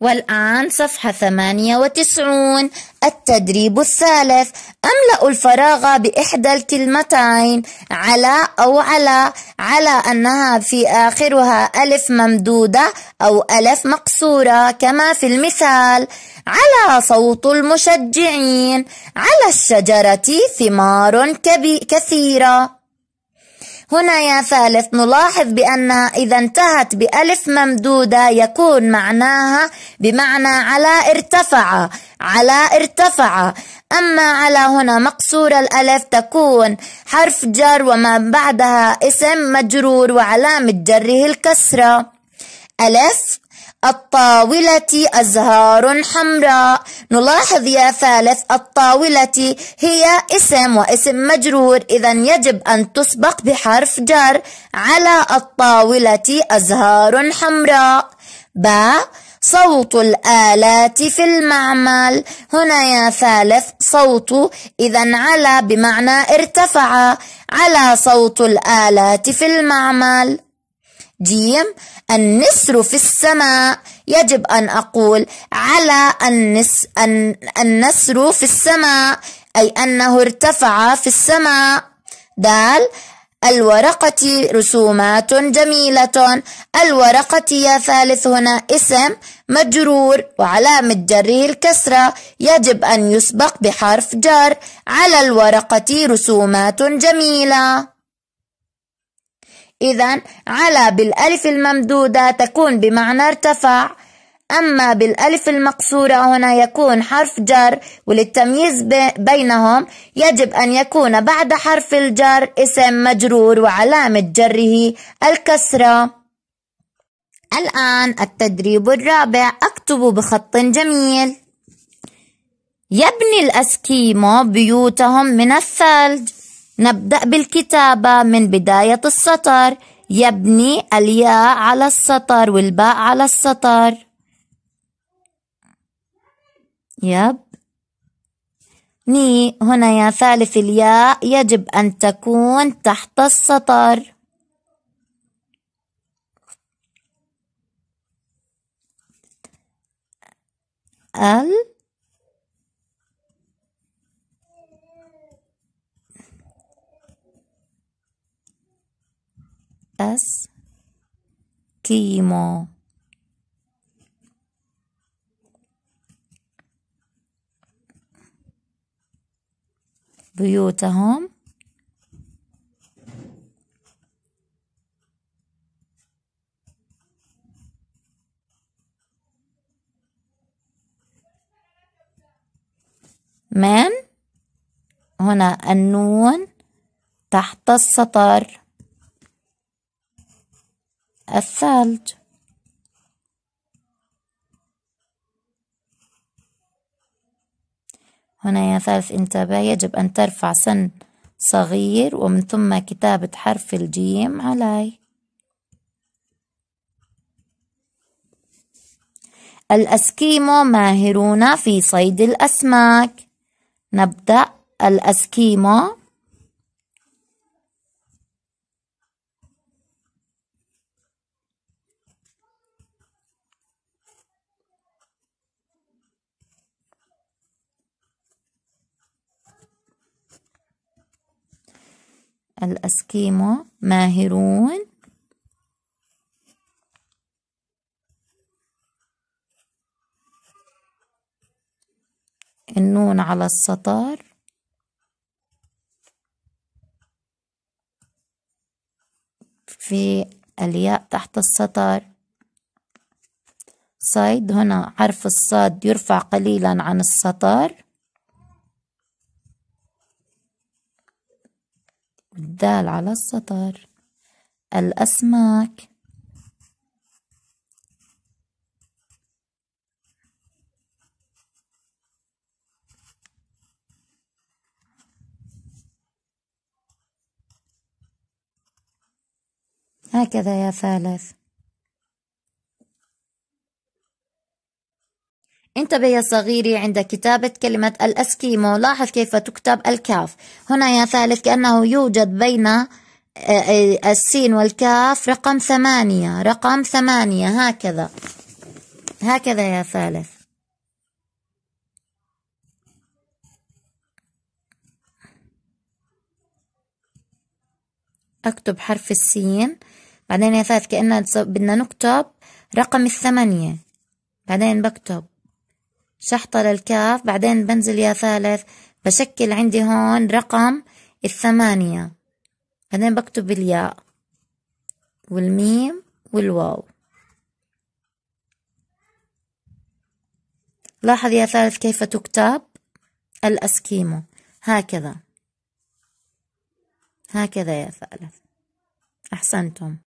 والآن صفحة 98 التدريب الثالث أملأ الفراغ بإحدى الكلمتين على أو على على أنها في آخرها ألف ممدودة أو ألف مقصورة كما في المثال على صوت المشجعين على الشجرة ثمار كبي كثيرة هنا يا ثالث نلاحظ بأنها إذا انتهت بألف ممدودة يكون معناها بمعنى على ارتفع على ارتفع أما على هنا مقصورة الألف تكون حرف جر وما بعدها اسم مجرور وعلامة جره الكسرة ألف الطاولة أزهار حمراء نلاحظ يا ثالث الطاولة هي اسم واسم مجرور إذا يجب أن تسبق بحرف جر على الطاولة أزهار حمراء باء صوت الآلات في المعمل هنا يا ثالث صوت إذا على بمعنى ارتفع على صوت الآلات في المعمل جيم النسر في السماء يجب أن أقول على النس النسر في السماء أي أنه ارتفع في السماء دال الورقة رسومات جميلة الورقة يا ثالث هنا اسم مجرور وعلامة جره الكسرة يجب أن يسبق بحرف جر على الورقة رسومات جميلة إذا على بالألف الممدودة تكون بمعنى ارتفع أما بالألف المقصورة هنا يكون حرف جر وللتمييز بينهم يجب أن يكون بعد حرف الجر اسم مجرور وعلامة جره الكسرة الآن التدريب الرابع أكتب بخط جميل يبني الأسكيمو بيوتهم من الثلج نبدأ بالكتابة من بداية السطر يبني الياء على السطر والباء على السطر يب ني هنا يا ثالث الياء يجب أن تكون تحت السطر ال اس كيمو بيوتهم من هنا النون تحت السطر الثلج هنا يا ثالث انتباه يجب أن ترفع سن صغير ومن ثم كتابة حرف الجيم عليه الأسكيمو ماهرون في صيد الأسماك نبدأ الأسكيمو الأسكيمو ماهرون النون على السطر في الياء تحت السطر صيد هنا حرف الصاد يرفع قليلا عن السطر الدال على السطر الأسماك هكذا يا ثالث انتبه يا صغيري عند كتابة كلمة الأسكيمو لاحظ كيف تكتب الكاف هنا يا ثالث كأنه يوجد بين آه، آه، السين والكاف رقم ثمانية رقم ثمانية هكذا هكذا يا ثالث أكتب حرف السين بعدين يا ثالث كأننا بدنا نكتب رقم الثمانية بعدين بكتب شحطة للكاف بعدين بنزل يا ثالث بشكل عندي هون رقم الثمانية بعدين بكتب الياء والميم والواو لاحظ يا ثالث كيف تكتب الأسكيمو هكذا هكذا يا ثالث أحسنتم